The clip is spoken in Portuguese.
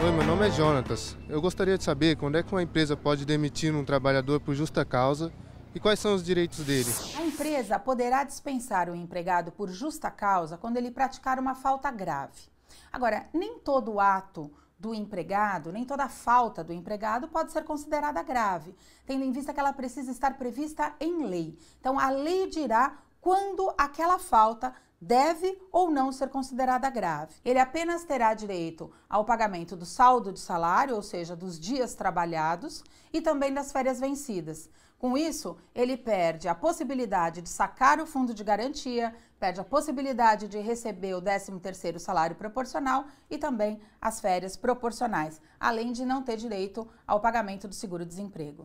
Oi, meu nome é Jonatas. Eu gostaria de saber quando é que uma empresa pode demitir um trabalhador por justa causa e quais são os direitos dele. A empresa poderá dispensar o empregado por justa causa quando ele praticar uma falta grave. Agora, nem todo ato do empregado, nem toda falta do empregado pode ser considerada grave, tendo em vista que ela precisa estar prevista em lei. Então, a lei dirá quando aquela falta deve ou não ser considerada grave. Ele apenas terá direito ao pagamento do saldo de salário, ou seja, dos dias trabalhados, e também das férias vencidas. Com isso, ele perde a possibilidade de sacar o fundo de garantia, perde a possibilidade de receber o 13º salário proporcional e também as férias proporcionais, além de não ter direito ao pagamento do seguro-desemprego.